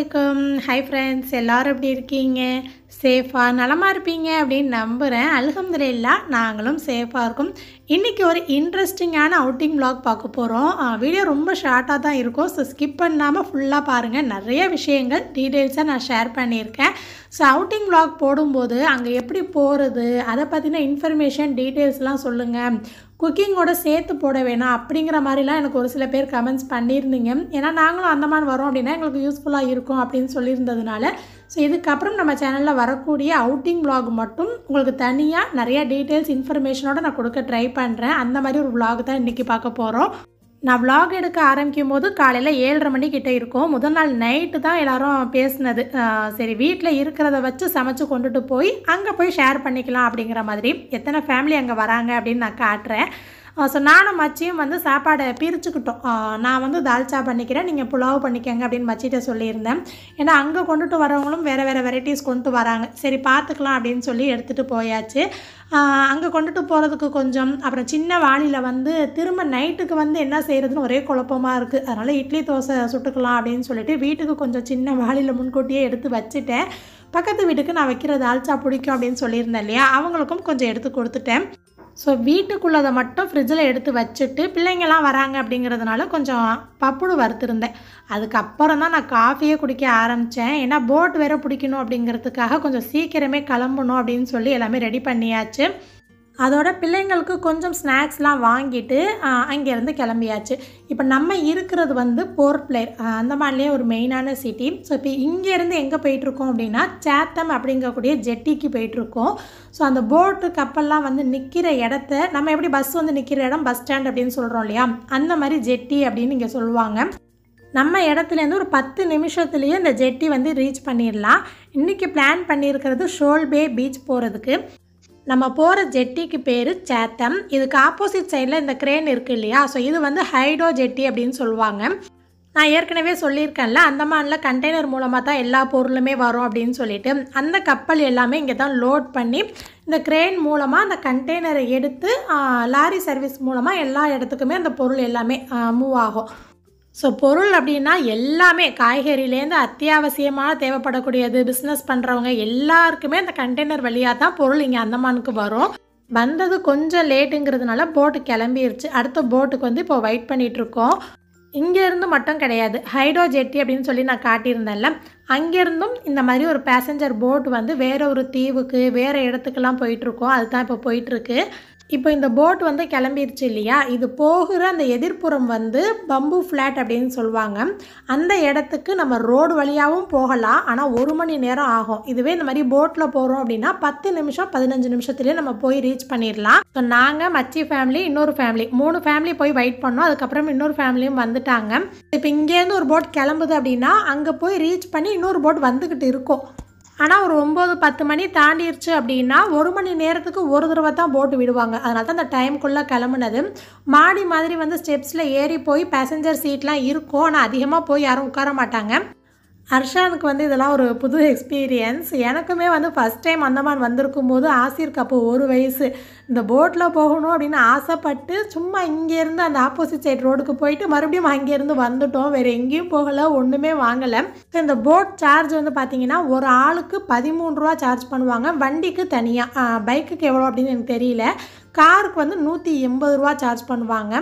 அலைக்கும் hi friends எல்லோரும் எப்படி இருக்கீங்க சேஃபாக நலமாக இருப்பீங்க அப்படின்னு நம்புகிறேன் அலகம்துல்லா நாங்களும் சேஃபாக இருக்கும் இன்றைக்கி ஒரு இன்ட்ரெஸ்டிங்கான அவுட்டிங் பிளாக் பார்க்க போகிறோம் வீடியோ ரொம்ப ஷார்ட்டாக தான் இருக்கும் ஸோ ஸ்கிப் பண்ணாமல் ஃபுல்லாக பாருங்கள் நிறைய விஷயங்கள் டீட்டெயில்ஸாக நான் ஷேர் பண்ணியிருக்கேன் ஸோ அவுட்டிங் பிளாக் போடும்போது அங்கே எப்படி போகிறது அதை பற்றின இன்ஃபர்மேஷன் டீட்டெயில்ஸ்லாம் சொல்லுங்கள் குக்கிங்கோட சேர்த்து போட வேணாம் அப்படிங்கிற மாதிரிலாம் எனக்கு ஒரு சில பேர் கமெண்ட்ஸ் பண்ணியிருந்தீங்க ஏன்னா நாங்களும் அந்த மாதிரி வரோம் அப்படின்னா எங்களுக்கு யூஸ்ஃபுல்லாக இருக்கும் அப்படின்னு சொல்லியிருந்ததுனால ஸோ இதுக்கப்புறம் நம்ம சேனலில் வரக்கூடிய அவுட்டிங் விலாக் மட்டும் உங்களுக்கு தனியாக நிறையா டீட்டெயில்ஸ் இன்ஃபர்மேஷனோட நான் கொடுக்க ட்ரை பண்ணுறேன் அந்த மாதிரி ஒரு விலாக் தான் இன்றைக்கி பார்க்க போகிறோம் நான் விலாக் எடுக்க ஆரம்பிக்கும் போது காலையில் ஏழரை மணிக்கிட்ட இருக்கும் முதல் நாள் நைட்டு தான் எல்லோரும் பேசினது சரி வீட்டில் இருக்கிறத வச்சு சமைச்சு கொண்டுட்டு போய் அங்கே போய் ஷேர் பண்ணிக்கலாம் அப்படிங்கிற மாதிரி எத்தனை ஃபேமிலி அங்கே வராங்க அப்படின்னு நான் காட்டுறேன் ஸோ நானும் மச்சியும் வந்து சாப்பாடை பிரிச்சுக்கிட்டோம் நான் வந்து தால்ச்சா பண்ணிக்கிறேன் நீங்கள் புலாவ் பண்ணிக்கங்க அப்படின்னு மச்சிகிட்ட சொல்லியிருந்தேன் ஏன்னா அங்கே கொண்டுட்டு வரவங்களும் வேறு வேறு வெரைட்டிஸ் கொண்டுட்டு வராங்க சரி பார்த்துக்கலாம் அப்படின்னு சொல்லி எடுத்துகிட்டு போயாச்சு அங்கே கொண்டுட்டு போகிறதுக்கு கொஞ்சம் அப்புறம் சின்ன வாளியில் வந்து திரும்ப நைட்டுக்கு வந்து என்ன செய்கிறதுன்னு ஒரே குழப்பமாக இருக்குது அதனால் இட்லி தோசை சுட்டுக்கலாம் அப்படின்னு சொல்லிட்டு வீட்டுக்கு கொஞ்சம் சின்ன வாளியில் முன்கூட்டியே எடுத்து வச்சுட்டேன் பக்கத்து வீட்டுக்கு நான் வைக்கிற தால்ச்சா பிடிக்கும் அப்படின்னு சொல்லியிருந்தேன் இல்லையா அவங்களுக்கும் கொஞ்சம் எடுத்து கொடுத்துட்டேன் ஸோ வீட்டுக்குள்ளதை மட்டும் ஃப்ரிட்ஜில் எடுத்து வச்சுட்டு பிள்ளைங்கள்லாம் வராங்க அப்படிங்கிறதுனால கொஞ்சம் பப்புடு வறுத்துருந்தேன் அதுக்கப்புறம் தான் நான் காஃபியே குடிக்க ஆரம்பித்தேன் ஏன்னா போட் வேறு பிடிக்கணும் அப்படிங்கிறதுக்காக கொஞ்சம் சீக்கிரமே கிளம்பணும் அப்படின்னு சொல்லி எல்லாமே ரெடி பண்ணியாச்சு அதோட பிள்ளைங்களுக்கு கொஞ்சம் ஸ்நாக்ஸ்லாம் வாங்கிட்டு அங்கேருந்து கிளம்பியாச்சு இப்போ நம்ம இருக்கிறது வந்து போர்ட் பிளேர் அந்த மாதிரிலேயே ஒரு மெயினான சிட்டி ஸோ இப்போ இங்கேருந்து எங்கே போயிட்டுருக்கோம் அப்படின்னா சேத்தம் அப்படிங்கக்கூடிய ஜெட்டிக்கு போயிட்டுருக்கோம் ஸோ அந்த போட்டு கப்பல்லாம் வந்து நிற்கிற இடத்த நம்ம எப்படி பஸ் வந்து நிற்கிற இடம் பஸ் ஸ்டாண்ட் அப்படின்னு சொல்கிறோம் இல்லையா அந்த மாதிரி ஜெட்டி அப்படின்னு இங்கே சொல்லுவாங்க நம்ம இடத்துலேருந்து ஒரு பத்து நிமிஷத்துலேயே இந்த ஜெட்டி வந்து ரீச் பண்ணிடலாம் இன்றைக்கி பிளான் பண்ணியிருக்கிறது ஷோல்பே பீச் போகிறதுக்கு நம்ம போகிற ஜெட்டிக்கு பேர் சேத்தம் இதுக்கு ஆப்போசிட் சைடில் இந்த கிரேன் இருக்குது இல்லையா ஸோ இது வந்து ஹைடோ ஜெட்டி அப்படின்னு சொல்லுவாங்க நான் ஏற்கனவே சொல்லியிருக்கேன்ல அந்தமானில் கண்டெய்னர் மூலமாக தான் எல்லா பொருளுமே வரும் அப்படின்னு சொல்லிட்டு அந்த கப்பல் எல்லாமே இங்கே தான் லோட் பண்ணி இந்த கிரேன் மூலமாக அந்த கண்டெய்னரை எடுத்து லாரி சர்வீஸ் மூலமாக எல்லா இடத்துக்குமே அந்த பொருள் எல்லாமே மூவ் ஆகும் ஸோ பொருள் அப்படின்னா எல்லாமே காய்கறிலேருந்து அத்தியாவசியமாக தேவைப்படக்கூடியது பிஸ்னஸ் பண்ணுறவங்க எல்லாருக்குமே அந்த கண்டெய்னர் வழியாக தான் பொருள் இங்கே அந்தமானுக்கு வரும் வந்தது கொஞ்சம் லேட்டுங்கிறதுனால போட்டு கிளம்பிருச்சு அடுத்த போட்டுக்கு வந்து இப்போ வெயிட் பண்ணிகிட்ருக்கோம் இங்கேருந்து மட்டும் கிடையாது ஹைடோ ஜெட்டி அப்படின்னு சொல்லி நான் காட்டியிருந்தேன்ல அங்கேருந்தும் இந்த மாதிரி ஒரு பேசஞ்சர் போட் வந்து வேற ஒரு தீவுக்கு வேறு இடத்துக்கெல்லாம் போயிட்டுருக்கோம் அதுதான் இப்போ போயிட்டுருக்கு இப்போ இந்த போட் வந்து கிளம்பிருச்சு இல்லையா இது போகிற அந்த எதிர்ப்புறம் வந்து பம்பு ஃப்ளாட் அப்படின்னு சொல்லுவாங்க அந்த இடத்துக்கு நம்ம ரோடு வழியாகவும் போகலாம் ஆனால் ஒரு மணி நேரம் ஆகும் இதுவே இந்த மாதிரி போட்டில் போகிறோம் அப்படின்னா பத்து நிமிஷம் பதினஞ்சு நிமிஷத்துலேயே நம்ம போய் ரீச் பண்ணிடலாம் ஸோ நாங்கள் மச்சி ஃபேமிலி இன்னொரு ஃபேமிலி மூணு ஃபேமிலி போய் வெயிட் பண்ணோம் அதுக்கப்புறம் இன்னொரு ஃபேமிலியும் வந்துட்டாங்க இப்போ இங்கேருந்து ஒரு போட் கிளம்புது அப்படின்னா அங்கே போய் ரீச் பண்ணி இன்னொரு போட் வந்துக்கிட்டு இருக்கும் ஆனால் ஒரு ஒம்பது பத்து மணி தாண்டிடுச்சு அப்படின்னா ஒரு மணி நேரத்துக்கு ஒரு தடவை தான் போட்டு விடுவாங்க அதனால தான் அந்த டைமுக்குள்ளே கிளம்புனது மாடி மாதிரி வந்து ஸ்டெப்ஸில் ஏறி போய் பேசஞ்சர் சீட்லாம் இருக்கும் ஆனால் அதிகமாக போய் யாரும் உட்கார மாட்டாங்க அர்ஷானுக்கு வந்து இதெல்லாம் ஒரு புது எக்ஸ்பீரியன்ஸ் எனக்குமே வந்து ஃபஸ்ட் டைம் அந்தமான் வந்திருக்கும் போது ஆசிருக்கு அப்போ ஒரு வயசு இந்த போட்டில் போகணும் அப்படின்னு ஆசைப்பட்டு சும்மா இங்கேருந்து அந்த ஆப்போசிட் சைட் ரோடுக்கு போயிட்டு மறுபடியும் அங்கேருந்து வந்துட்டோம் வேறு எங்கேயும் போகலை ஒன்றுமே வாங்கலை இந்த போட் சார்ஜ் வந்து பார்த்திங்கன்னா ஒரு ஆளுக்கு பதிமூணு ரூபா சார்ஜ் பண்ணுவாங்க வண்டிக்கு தனியாக பைக்குக்கு எவ்வளோ அப்படின்னு எனக்கு தெரியல காருக்கு வந்து நூற்றி எண்பது ரூபா சார்ஜ் பண்ணுவாங்க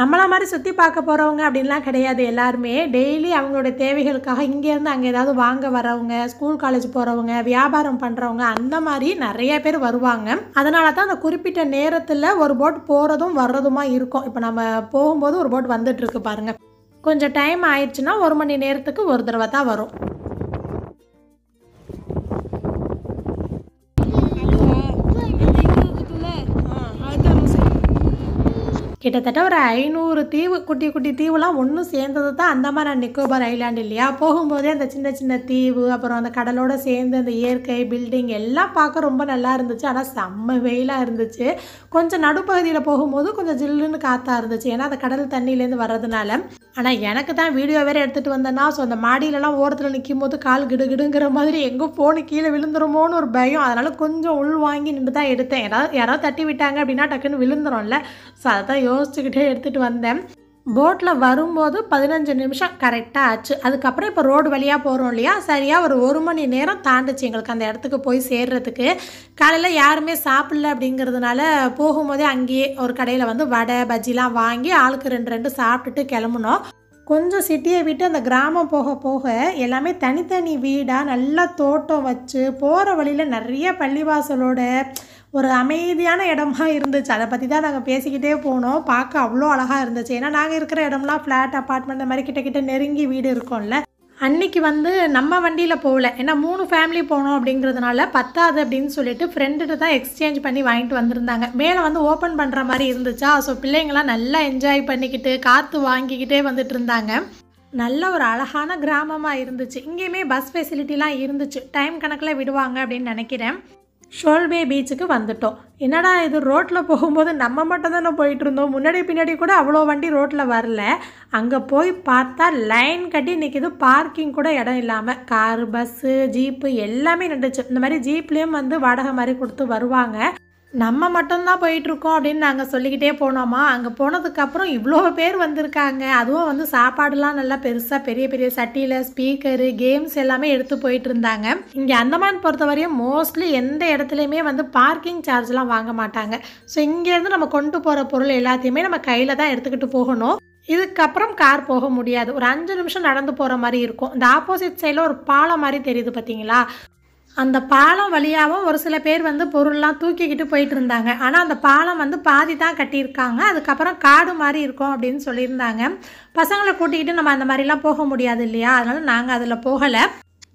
நம்மளா மாதிரி சுற்றி பார்க்க போகிறவங்க அப்படின்லாம் கிடையாது எல்லாருமே டெய்லி அவங்களோட தேவைகளுக்காக இங்கேருந்து அங்கே ஏதாவது வாங்க வரவங்க ஸ்கூல் காலேஜ் போகிறவங்க வியாபாரம் பண்ணுறவங்க அந்த மாதிரி நிறைய பேர் வருவாங்க அதனால தான் அந்த குறிப்பிட்ட நேரத்தில் ஒரு போட் போகிறதும் வர்றதுமா இருக்கும் இப்போ நம்ம போகும்போது ஒரு போட் இருக்கு பாருங்கள் கொஞ்சம் டைம் ஆயிடுச்சுன்னா ஒரு மணி நேரத்துக்கு ஒரு தடவை தான் வரும் கிட்டத்தட்ட ஒரு ஐநூறு தீவு குட்டி குட்டி தீவுலாம் ஒன்றும் சேர்ந்தது தான் அந்த மாதிரி நிக்கோபார் ஐலாண்டு இல்லையா போகும்போதே அந்த சின்ன சின்ன தீவு அப்புறம் அந்த கடலோடு சேர்ந்து அந்த இயற்கை பில்டிங் எல்லாம் பார்க்க ரொம்ப நல்லா இருந்துச்சு ஆனால் செம்ம வெயிலாக இருந்துச்சு கொஞ்சம் நடுப்பகுதியில் போகும்போது கொஞ்சம் ஜில்லுன்னு காற்றாக இருந்துச்சு ஏன்னா அந்த கடல் தண்ணியிலேருந்து வர்றதுனால ஆனால் எனக்கு தான் வீடியோ வேறு எடுத்துகிட்டு வந்தேன்னா ஸோ அந்த மாடியிலலாம் ஓரத்தில் நிற்கும் போது கால் கிடுகிடுங்கிற மாதிரி எங்கே ஃபோனு கீழே விழுந்துருமோன்னு ஒரு பயம் அதனால் கொஞ்சம் உள் வாங்கி நின்று தான் எடுத்தேன் யாராவது யாராவது தட்டி விட்டாங்க அப்படின்னா டக்குன்னு விழுந்துரும்ல ஸோ அதை தான் யோசிச்சுக்கிட்டே எடுத்துகிட்டு வந்தேன் போட்டில் வரும்போது பதினஞ்சு நிமிஷம் கரெக்டாக ஆச்சு அதுக்கப்புறம் இப்போ ரோடு வழியாக போகிறோம் இல்லையா சரியாக ஒரு ஒரு மணி நேரம் தாண்டுச்சு எங்களுக்கு அந்த இடத்துக்கு போய் சேர்றதுக்கு காலையில் யாருமே சாப்பிடல அப்படிங்கிறதுனால போகும்போதே அங்கேயே ஒரு கடையில் வந்து வடை பஜ்ஜிலாம் வாங்கி ஆளுக்கு ரெண்டு ரெண்டு சாப்பிட்டுட்டு கிளம்புனோம் கொஞ்சம் சிட்டியை விட்டு அந்த கிராமம் போக போக எல்லாமே தனித்தனி வீடாக நல்லா தோட்டம் வச்சு போகிற வழியில் நிறைய பள்ளிவாசலோட ஒரு அமைதியான இடமா இருந்துச்சு அதை பற்றி தான் நாங்கள் பேசிக்கிட்டே போனோம் பார்க்க அவ்வளோ அழகாக இருந்துச்சு ஏன்னா நாங்கள் இருக்கிற இடம்லாம் ஃப்ளாட் அப்பார்ட்மெண்ட் இந்த மாதிரி கிட்ட கிட்ட நெருங்கி வீடு இருக்கும்ல அன்னைக்கு வந்து நம்ம வண்டியில் போகல ஏன்னா மூணு ஃபேமிலி போனோம் அப்படிங்கிறதுனால பத்தாது அப்படின்னு சொல்லிட்டு ஃப்ரெண்டுகிட்ட தான் எக்ஸ்சேஞ்ச் பண்ணி வாங்கிட்டு வந்திருந்தாங்க மேலே வந்து ஓப்பன் பண்ணுற மாதிரி இருந்துச்சா ஸோ பிள்ளைங்களாம் நல்லா என்ஜாய் பண்ணிக்கிட்டு காற்று வாங்கிக்கிட்டே வந்துட்டு இருந்தாங்க நல்ல ஒரு அழகான கிராமமாக இருந்துச்சு இங்கேயுமே பஸ் ஃபெசிலிட்டிலாம் இருந்துச்சு டைம் கணக்கில் விடுவாங்க அப்படின்னு நினைக்கிறேன் ஷோல்பே பீச்சுக்கு வந்துட்டோம் என்னடா இது ரோட்டில் போகும்போது நம்ம மட்டும் தானே போயிட்டுருந்தோம் முன்னாடி பின்னாடி கூட அவ்வளோ வண்டி ரோட்டில் வரல அங்கே போய் பார்த்தா லைன் கட்டி நிற்கிது பார்க்கிங் கூட இடம் இல்லாமல் காரு பஸ்ஸு ஜீப்பு எல்லாமே நின்றுச்சு இந்த மாதிரி ஜீப்லேயும் வந்து வாடகை மாதிரி கொடுத்து வருவாங்க நம்ம மட்டும்தான் போயிட்டுருக்கோம் அப்படின்னு நாங்கள் சொல்லிக்கிட்டே போனோமா அங்கே போனதுக்கப்புறம் இவ்வளோ பேர் வந்திருக்காங்க அதுவும் வந்து சாப்பாடுலாம் நல்லா பெருசாக பெரிய பெரிய சட்டியில் ஸ்பீக்கரு கேம்ஸ் எல்லாமே எடுத்து போயிட்டு இருந்தாங்க இங்கே அந்தமான் பொறுத்தவரையும் மோஸ்ட்லி எந்த இடத்துலையுமே வந்து பார்க்கிங் சார்ஜ்லாம் வாங்க மாட்டாங்க ஸோ இங்கேருந்து நம்ம கொண்டு போகிற பொருள் எல்லாத்தையுமே நம்ம கையில் தான் எடுத்துக்கிட்டு போகணும் இதுக்கப்புறம் கார் போக முடியாது ஒரு அஞ்சு நிமிஷம் நடந்து போகிற மாதிரி இருக்கும் இந்த ஆப்போசிட் சைடில் ஒரு பாலம் மாதிரி தெரியுது பார்த்தீங்களா அந்த பாலம் வழியாகவும் ஒரு சில பேர் வந்து பொருள்லாம் தூக்கிக்கிட்டு போயிட்டு இருந்தாங்க ஆனால் அந்த பாலம் வந்து பாதி தான் கட்டியிருக்காங்க அதுக்கப்புறம் காடு மாதிரி இருக்கும் அப்படின்னு சொல்லியிருந்தாங்க பசங்களை கூட்டிக்கிட்டு நம்ம அந்த மாதிரிலாம் போக முடியாது இல்லையா அதனால் நாங்கள் அதில் போகலை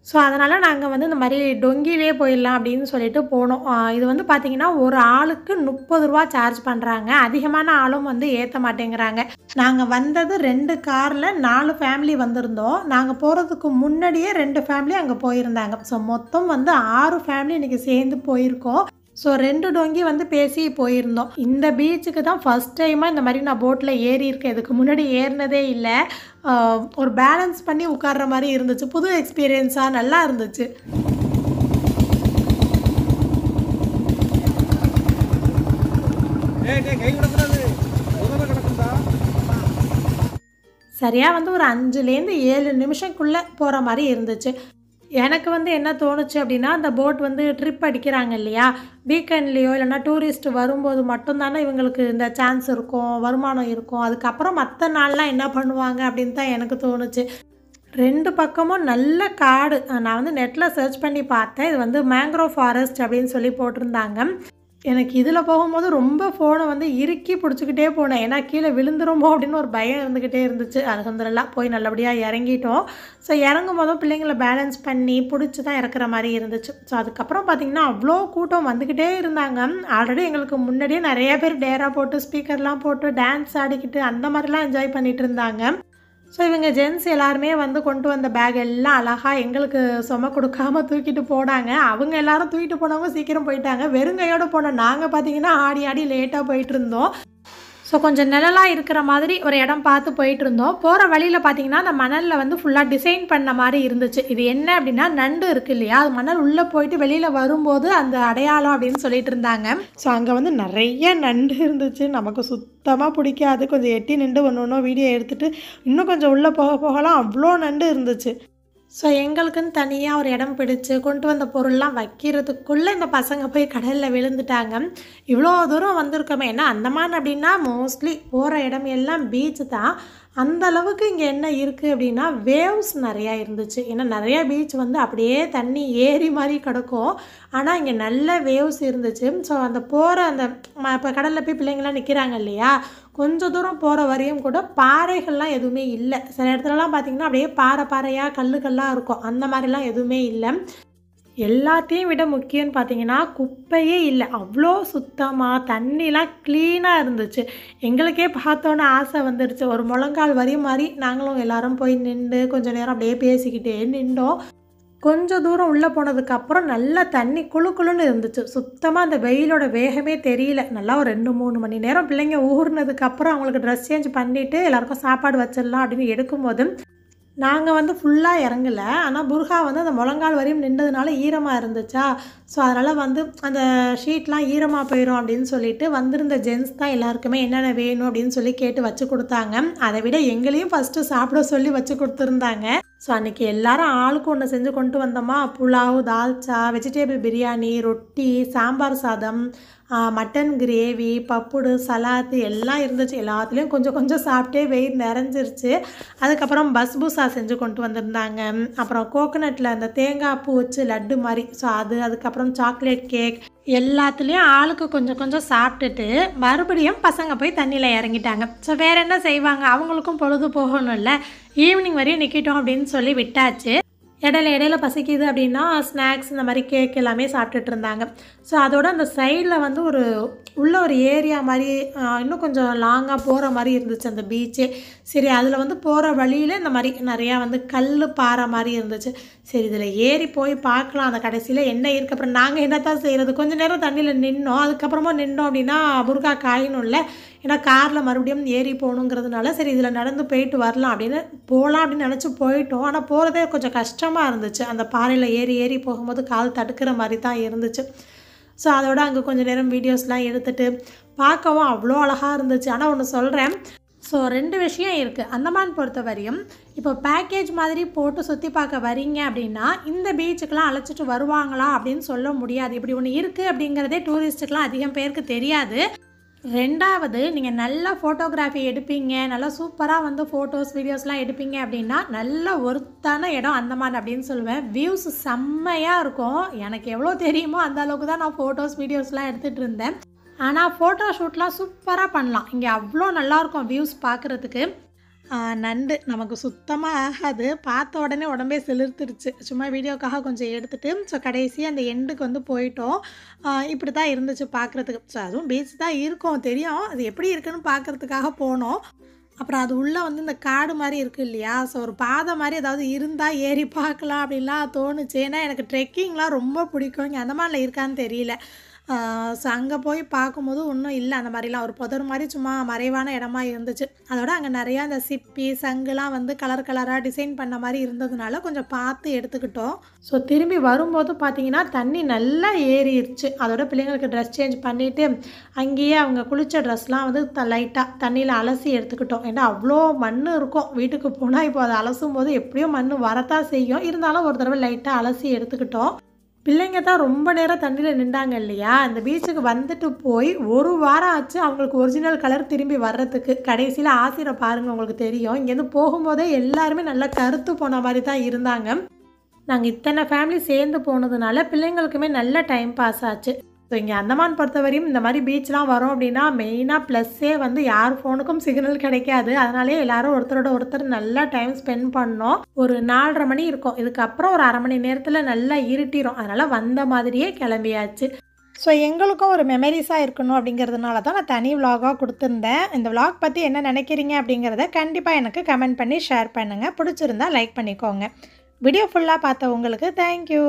ஸோ அதனால் நாங்கள் வந்து இந்த மாதிரி டொங்கிலே போயிடலாம் அப்படின்னு சொல்லிட்டு போனோம் இது வந்து பார்த்திங்கன்னா ஒரு ஆளுக்கு முப்பது ரூபா சார்ஜ் பண்ணுறாங்க அதிகமான ஆளும் வந்து ஏற்ற மாட்டேங்கிறாங்க நாங்கள் வந்தது ரெண்டு காரில் நாலு ஃபேமிலி வந்திருந்தோம் நாங்கள் போகிறதுக்கு முன்னாடியே ரெண்டு ஃபேமிலி அங்கே போயிருந்தாங்க ஸோ மொத்தம் வந்து ஆறு ஃபேமிலி இன்றைக்கி சேர்ந்து போயிருக்கோம் ஸோ ரெண்டு டொங்கி வந்து பேசி போயிருந்தோம் இந்த பீச்சுக்கு தான் ஃபஸ்ட் டைமாக இந்த மாதிரி நான் போட்டில் ஏறி இருக்கேன் இதுக்கு முன்னாடி ஏறினதே இல்லை ஒரு பேலன்ஸ் பண்ணி உட்கார்ற மாதிரி இருந்துச்சு புது எக்ஸ்பீரியன்ஸாக நல்லா இருந்துச்சு சரியாக வந்து ஒரு அஞ்சுலேருந்து ஏழு நிமிஷம்குள்ளே போகிற மாதிரி இருந்துச்சு எனக்கு வந்து என்ன தோணுச்சு அப்படின்னா அந்த போட் வந்து ட்ரிப் அடிக்கிறாங்க இல்லையா வீக்கெண்ட்லேயோ இல்லைனா டூரிஸ்ட் வரும்போது மட்டும்தானே இவங்களுக்கு இந்த சான்ஸ் இருக்கும் வருமானம் இருக்கும் அதுக்கப்புறம் மற்ற நாள்லாம் என்ன பண்ணுவாங்க அப்படின்னு தான் எனக்கு தோணுச்சு ரெண்டு பக்கமும் நல்ல காடு நான் வந்து நெட்டில் சர்ச் பண்ணி பார்த்தேன் இது வந்து மேங்க்ரோவ் ஃபாரஸ்ட் அப்படின்னு சொல்லி போட்டிருந்தாங்க எனக்கு இதில் போகும்போது ரொம்ப ஃபோனை வந்து இறுக்கி பிடிச்சிக்கிட்டே போனேன் ஏன்னா கீழே விழுந்துருமோ அப்படின்னு ஒரு பயம் இருந்துக்கிட்டே இருந்துச்சு அலகந்தரெல்லாம் போய் நல்லபடியாக இறங்கிட்டோம் ஸோ இறங்கும் போதும் பிள்ளைங்களை பேலன்ஸ் பண்ணி பிடிச்சி தான் இறக்குற மாதிரி இருந்துச்சு ஸோ அதுக்கப்புறம் பார்த்திங்கன்னா அவ்வளோ கூட்டம் வந்துக்கிட்டே இருந்தாங்க ஆல்ரெடி எங்களுக்கு முன்னாடியே நிறைய பேர் டேரா போட்டு ஸ்பீக்கர்லாம் போட்டு டான்ஸ் ஆடிக்கிட்டு அந்த மாதிரிலாம் என்ஜாய் பண்ணிகிட்டு இருந்தாங்க ஸோ இவங்க ஜென்ஸ் எல்லாருமே வந்து கொண்டு வந்த பேக் எல்லாம் அழகாக எங்களுக்கு சும கொடுக்காமல் தூக்கிட்டு போனாங்க அவங்க எல்லாரும் தூக்கிட்டு போனவங்க சீக்கிரம் போயிட்டாங்க வெறுங்கையோடு போன நாங்கள் பார்த்தீங்கன்னா ஆடி ஆடி லேட்டாக போயிட்டு இருந்தோம் ஸோ கொஞ்சம் நிழலாக இருக்கிற மாதிரி ஒரு இடம் பார்த்து போயிட்டு இருந்தோம் போகிற வழியில் பார்த்தீங்கன்னா அந்த மணலில் வந்து ஃபுல்லாக டிசைன் பண்ண மாதிரி இருந்துச்சு இது என்ன அப்படின்னா நண்டு இருக்குது இல்லையா அது மணல் உள்ளே போயிட்டு வெளியில் வரும்போது அந்த அடையாளம் அப்படின்னு சொல்லிட்டு இருந்தாங்க ஸோ அங்கே வந்து நிறைய நண்டு இருந்துச்சு நமக்கு சுத்தமாக பிடிக்காது கொஞ்சம் எட்டி நின்று ஒன்று ஒன்றும் வீடியோ எடுத்துகிட்டு இன்னும் கொஞ்சம் உள்ளே போக போகலாம் அவ்வளோ நண்டு இருந்துச்சு ஸோ எங்களுக்குன்னு தனியாக ஒரு இடம் பிடிச்சி கொண்டு வந்த பொருள்லாம் வைக்கிறதுக்குள்ளே இந்த பசங்க போய் கடலில் விழுந்துட்டாங்க இவ்வளோ தூரம் வந்திருக்கோமே ஏன்னா அந்தமான் அப்படின்னா மோஸ்ட்லி போகிற இடம் எல்லாம் பீச் தான் அந்த அளவுக்கு இங்கே என்ன இருக்குது அப்படின்னா வேவ்ஸ் நிறையா இருந்துச்சு ஏன்னா நிறையா பீச் வந்து அப்படியே தண்ணி ஏறி மாதிரி கிடக்கும் ஆனால் இங்கே நல்ல வேவ்ஸ் இருந்துச்சு ஸோ அந்த போகிற அந்த இப்போ கடலில் போய் பிள்ளைங்களாம் நிற்கிறாங்க இல்லையா கொஞ்சம் தூரம் போகிற வரையும் கூட பாறைகள்லாம் எதுவுமே இல்லை சில இடத்துலலாம் பார்த்திங்கன்னா அப்படியே பாறை பாறையாக கல்லுகள்லாம் இருக்கும் அந்த மாதிரிலாம் எதுவுமே இல்லை எல்லாத்தையும் விட முக்கியம்னு பார்த்தீங்கன்னா குப்பையே இல்லை அவ்வளோ சுத்தமாக தண்ணிலாம் க்ளீனாக இருந்துச்சு எங்களுக்கே பார்த்தோன்னே ஆசை வந்துடுச்சு ஒரு முழங்கால் வரி மாதிரி நாங்களும் எல்லாரும் போய் நின்று கொஞ்சம் நேரம் அப்படியே பேசிக்கிட்டே நின்றோம் கொஞ்சம் தூரம் உள்ளே போனதுக்கப்புறம் நல்லா தண்ணி குழு குழுன்னு இருந்துச்சு சுத்தமாக அந்த வெயிலோட வேகமே தெரியல நல்லா ஒரு ரெண்டு மூணு மணி நேரம் பிள்ளைங்க ஊர்னதுக்கப்புறம் அவங்களுக்கு ட்ரெஸ் சேஞ்ச் பண்ணிவிட்டு எல்லாருக்கும் சாப்பாடு வச்சிடலாம் அப்படின்னு எடுக்கும்போது நாங்கள் வந்து ஃபுல்லாக இறங்கலை ஆனால் புர்ஹா வந்து அந்த முழங்கால் வரையும் நின்றதுனால ஈரமாக இருந்துச்சா ஸோ அதனால் வந்து அந்த ஷீட்லாம் ஈரமாக போயிடும் அப்படின்னு சொல்லிட்டு வந்திருந்த ஜென்ஸ் தான் எல்லாருக்குமே என்னென்ன வேணும் அப்படின்னு சொல்லி கேட்டு வச்சு கொடுத்தாங்க அதை விட எங்களையும் ஃபஸ்ட்டு சாப்பிட சொல்லி வச்சு கொடுத்துருந்தாங்க ஸோ அன்றைக்கி எல்லாரும் ஆளுக்கு ஒன்று செஞ்சு கொண்டு வந்தோமா புலாவ் தால்ச்சா வெஜிடேபிள் பிரியாணி ரொட்டி சாம்பார் சாதம் மட்டன் கிரேவி பப்புடு சலாத்து எல்லாம் இருந்துச்சு எல்லாத்துலேயும் கொஞ்சம் கொஞ்சம் சாப்பிட்டே வெயிட் நிறைஞ்சிருச்சு அதுக்கப்புறம் பஸ்பூசா செஞ்சு கொண்டு வந்திருந்தாங்க அப்புறம் கோகனட்டில் அந்த தேங்காய் பூ வச்சு லட்டு மாதிரி ஸோ அது அதுக்கப்புறம் சாக்லேட் கேக் எல்லாத்துலேயும் ஆளுக்கு கொஞ்சம் கொஞ்சம் சாப்பிட்டுட்டு மறுபடியும் பசங்க போய் தண்ணியில் இறங்கிட்டாங்க ஸோ வேறு என்ன செய்வாங்க அவங்களுக்கும் பொழுது இல்லை ஈவினிங் வரையும் நிற்கட்டும் அப்படின்னு சொல்லி விட்டாச்சு இடையில இடையில பசிக்குது அப்படின்னா ஸ்நாக்ஸ் இந்த மாதிரி கேக் எல்லாமே சாப்பிட்டுட்டு இருந்தாங்க ஸோ அதோட அந்த சைடில் வந்து ஒரு உள்ள ஒரு ஏரியா மாதிரி இன்னும் கொஞ்சம் லாங்காக போகிற மாதிரி இருந்துச்சு அந்த பீச்சே சரி அதில் வந்து போகிற வழியில் இந்த மாதிரி நிறையா வந்து கல் பாறை மாதிரி இருந்துச்சு சரி இதில் ஏறி போய் பார்க்கலாம் அந்த கடைசியில் என்ன இருக்குது அப்புறம் நாங்கள் என்னத்தான் செய்கிறது கொஞ்சம் நேரம் தண்ணியில் நின்னோம் அதுக்கப்புறமா நின்றோம் அப்படின்னா முருகா காயணும் இல்லை ஏன்னா காரில் மறுபடியும் ஏறி போகணுங்கிறதுனால சரி இதில் நடந்து போயிட்டு வரலாம் அப்படின்னு போகலாம் அப்படின்னு நினச்சி போயிட்டோம் ஆனால் போகிறதே கொஞ்சம் கஷ்டமாக இருந்துச்சு அந்த பாறையில் ஏறி ஏறி போகும்போது கால் தடுக்கிற மாதிரி தான் இருந்துச்சு ஸோ அதோட அங்கே கொஞ்சம் நேரம் வீடியோஸ்லாம் எடுத்துகிட்டு பார்க்கவும் அவ்வளோ அழகாக இருந்துச்சு ஆனால் ஒன்று சொல்கிறேன் ஸோ ரெண்டு விஷயம் இருக்குது அந்தமான் பொறுத்த வரையும் இப்போ பேக்கேஜ் மாதிரி போட்டு சுற்றி பார்க்க வரீங்க அப்படின்னா இந்த பீச்சுக்கெலாம் அழைச்சிட்டு வருவாங்களா அப்படின்னு சொல்ல முடியாது இப்படி ஒன்று இருக்குது அப்படிங்கிறதே டூரிஸ்ட்டுக்கெலாம் அதிகம் பேருக்கு தெரியாது ரெண்டாவது நீங்கள் நல்லா ஃபோட்டோகிராஃபி எடுப்பீங்க நல்லா சூப்பராக வந்து ஃபோட்டோஸ் வீடியோஸ்லாம் எடுப்பீங்க அப்படின்னா நல்ல ஒருத்தான இடம் அந்தமான் அப்படின்னு சொல்லுவேன் வியூஸ் செம்மையாக இருக்கும் எனக்கு எவ்வளோ தெரியுமோ அந்த அளவுக்கு தான் நான் ஃபோட்டோஸ் வீடியோஸ்லாம் எடுத்துகிட்டு இருந்தேன் ஆனால் ஃபோட்டோ ஷூட்லாம் சூப்பராக பண்ணலாம் இங்கே அவ்வளோ நல்லாயிருக்கும் வியூஸ் பார்க்குறதுக்கு நண்டு நமக்கு சுத்தமாக ஆகாது பார்த்த உடனே உடம்பே செலுத்துருச்சு சும்மா வீடியோக்காக கொஞ்சம் எடுத்துகிட்டு ஸோ கடைசியாக அந்த எண்டுக்கு வந்து போயிட்டோம் இப்படி தான் இருந்துச்சு பார்க்குறதுக்கு ஸோ அதுவும் பீச் தான் இருக்கும் தெரியும் அது எப்படி இருக்குன்னு பார்க்குறதுக்காக போனோம் அப்புறம் அது உள்ளே வந்து இந்த காடு மாதிரி இருக்குது இல்லையா ஸோ ஒரு பாதை மாதிரி ஏதாவது இருந்தால் ஏறி பார்க்கலாம் அப்படின்லாம் தோணுச்சு ஏன்னா எனக்கு ட்ரெக்கிங்லாம் ரொம்ப பிடிக்கும் இங்கே அந்த மாதிரிலாம் இருக்கான்னு தெரியல ஸோ அங்கே போய் பார்க்கும்போது ஒன்றும் இல்லை அந்த மாதிரிலாம் ஒரு புதர் மாதிரி சும்மா மறைவான இடமா இருந்துச்சு அதோட அங்கே நிறையா அந்த சிப்பி சங்குலாம் வந்து கலர் கலராக டிசைன் பண்ண மாதிரி இருந்ததுனால கொஞ்சம் பார்த்து எடுத்துக்கிட்டோம் ஸோ திரும்பி வரும்போது பார்த்தீங்கன்னா தண்ணி நல்லா ஏறிடுச்சு அதோட பிள்ளைங்களுக்கு ட்ரெஸ் சேஞ்ச் பண்ணிவிட்டு அங்கேயே அவங்க குளித்த ட்ரெஸ்லாம் வந்து த லைட்டாக தண்ணியில் அலசி எடுத்துக்கிட்டோம் ஏன்னா அவ்வளோ மண் இருக்கும் வீட்டுக்கு போனால் இப்போ அதை அலசும் போது எப்படியும் மண் வரத்தான் செய்யும் இருந்தாலும் ஒரு தடவை லைட்டாக அலசி எடுத்துக்கிட்டோம் பிள்ளைங்க தான் ரொம்ப நேரம் தண்ணியில் நின்றாங்க இல்லையா அந்த பீச்சுக்கு வந்துட்டு போய் ஒரு வாரம் ஆச்சு அவங்களுக்கு ஒரிஜினல் கலர் திரும்பி வர்றதுக்கு கடைசியில் ஆசிரியரை பாருங்கள் உங்களுக்கு தெரியும் இங்கேருந்து போகும்போதே எல்லாருமே நல்லா கருத்து போன மாதிரி தான் இருந்தாங்க நாங்கள் இத்தனை ஃபேமிலி சேர்ந்து போனதுனால பிள்ளைங்களுக்குமே நல்ல டைம் பாஸ் ஆச்சு ஸோ இங்கே அந்தமான் பொறுத்தவரையும் இந்த மாதிரி பீச்லாம் வரும் அப்படின்னா மெயினாக ப்ளஸ்ஸே வந்து யார் ஃபோனுக்கும் சிக்னல் கிடைக்காது அதனாலே எல்லாரும் ஒருத்தரோட ஒருத்தர் நல்லா டைம் ஸ்பெண்ட் பண்ணோம் ஒரு நாலரை மணி இருக்கும் இதுக்கப்புறம் ஒரு அரை மணி நேரத்தில் நல்லா இருட்டிடும் அதனால் வந்த மாதிரியே கிளம்பியாச்சு ஸோ எங்களுக்கும் ஒரு மெமரிஸாக இருக்கணும் அப்படிங்கிறதுனால தான் நான் தனி விலாகாக கொடுத்துருந்தேன் இந்த விலாக் பற்றி என்ன நினைக்கிறீங்க அப்படிங்கிறத கண்டிப்பாக எனக்கு கமெண்ட் பண்ணி ஷேர் பண்ணுங்கள் பிடிச்சிருந்தா லைக் பண்ணிக்கோங்க வீடியோ ஃபுல்லாக பார்த்த உங்களுக்கு தேங்க்யூ